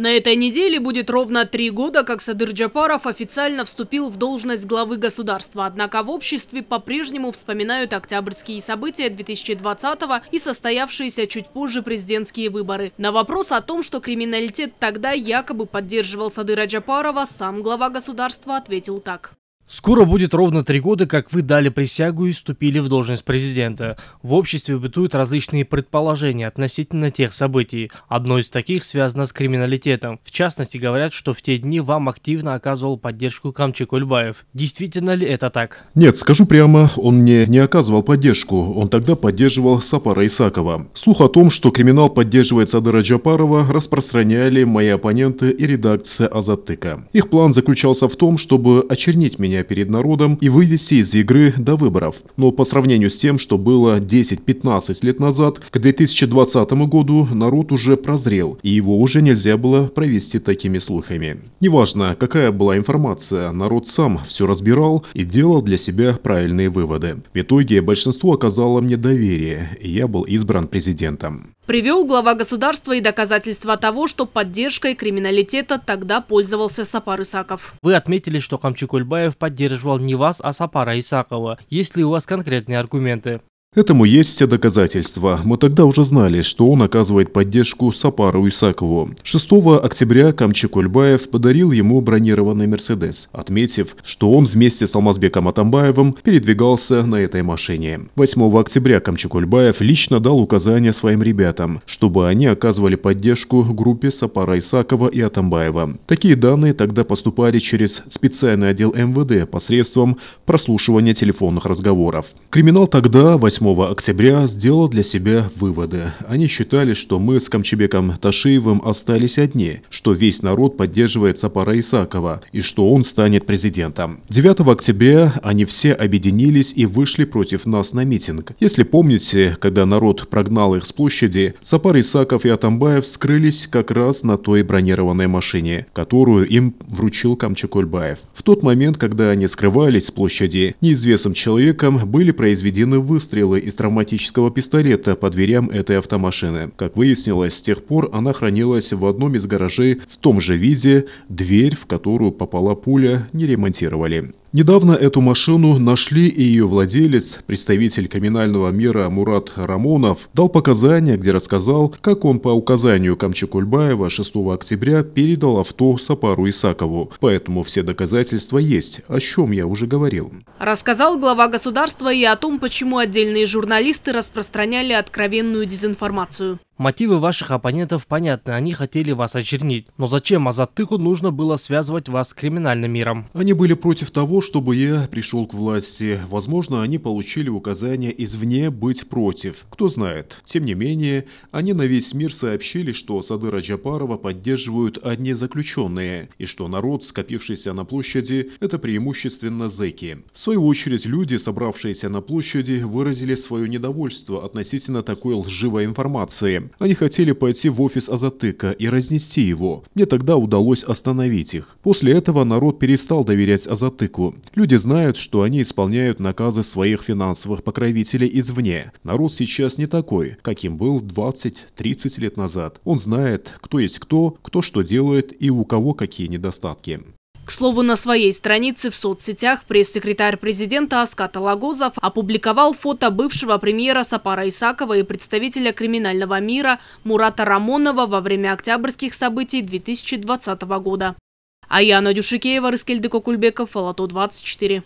На этой неделе будет ровно три года, как Садыр Джапаров официально вступил в должность главы государства. Однако в обществе по-прежнему вспоминают октябрьские события 2020 и состоявшиеся чуть позже президентские выборы. На вопрос о том, что криминалитет тогда якобы поддерживал Садыра Джапарова, сам глава государства ответил так. Скоро будет ровно три года, как вы дали присягу и вступили в должность президента. В обществе бытуют различные предположения относительно тех событий. Одно из таких связано с криминалитетом. В частности, говорят, что в те дни вам активно оказывал поддержку Камчик Ульбаев. Действительно ли это так? Нет, скажу прямо, он мне не оказывал поддержку. Он тогда поддерживал Сапара Исакова. Слух о том, что криминал поддерживает Садыра Джапарова, распространяли мои оппоненты и редакция Азаттыка. Их план заключался в том, чтобы очернить меня выступления перед народом и вывести из игры до выборов. Но по сравнению с тем, что было 10-15 лет назад, к 2020 году народ уже прозрел, и его уже нельзя было провести такими слухами. Неважно, какая была информация, народ сам все разбирал и делал для себя правильные выводы. В итоге большинство оказало мне доверие, и я был избран президентом. Привел глава государства и доказательства того, что поддержкой криминалитета тогда пользовался Сапар Исаков. Вы отметили, что Хамчик Ульбаев поддерживал поддерживал не вас, а Сапара Исакова, Есть ли у вас конкретные аргументы. Этому есть все доказательства. Мы тогда уже знали, что он оказывает поддержку Сапару Исакову. 6 октября Камчик Ульбаев подарил ему бронированный «Мерседес», отметив, что он вместе с Алмазбеком Атамбаевым передвигался на этой машине. 8 октября Камчик Ульбаев лично дал указания своим ребятам, чтобы они оказывали поддержку группе Сапара Исакова и Атамбаева. Такие данные тогда поступали через специальный отдел МВД посредством прослушивания телефонных разговоров. Криминал тогда, 8 8 октября сделал для себя выводы. Они считали, что мы с Камчебеком Ташиевым остались одни, что весь народ поддерживает Сапара Исакова и что он станет президентом. 9 октября они все объединились и вышли против нас на митинг. Если помните, когда народ прогнал их с площади, Сапар Исаков и Атамбаев скрылись как раз на той бронированной машине, которую им вручил Камчакульбаев. В тот момент, когда они скрывались с площади, неизвестным человеком были произведены выстрелы выстрелы из травматического пистолета по дверям этой автомашины. Как выяснилось, с тех пор она хранилась в одном из гаражей в том же виде, дверь, в которую попала пуля, не ремонтировали. Недавно эту машину нашли, и ее владелец, представитель криминального мира Мурат Рамонов, дал показания, где рассказал, как он по указанию Камчикульбаева 6 октября передал авто Сапару Исакову. Поэтому все доказательства есть, о чем я уже говорил. Рассказал глава государства и о том, почему отдельные журналисты распространяли откровенную дезинформацию. Мотивы ваших оппонентов понятны, они хотели вас очернить. Но зачем Азатыку нужно было связывать вас с криминальным миром? Они были против того, чтобы я пришел к власти. Возможно, они получили указание извне быть против. Кто знает. Тем не менее, они на весь мир сообщили, что Садыра Джапарова поддерживают одни заключенные, и что народ, скопившийся на площади, это преимущественно зэки. В свою очередь, люди, собравшиеся на площади, выразили свое недовольство относительно такой лживой информации. Они хотели пойти в офис Азатыка и разнести его. Мне тогда удалось остановить их. После этого народ перестал доверять Азатыку, Люди знают, что они исполняют наказы своих финансовых покровителей извне. Народ сейчас не такой, каким был 20-30 лет назад. Он знает, кто есть кто, кто что делает и у кого какие недостатки. К слову, на своей странице в соцсетях пресс-секретарь президента Аскат Алагозов опубликовал фото бывшего премьера Сапара Исакова и представителя криминального мира Мурата Рамонова во время октябрьских событий 2020 года. Аяна Дюшикеева, Раскельдыко Кульбеков, Лото 24.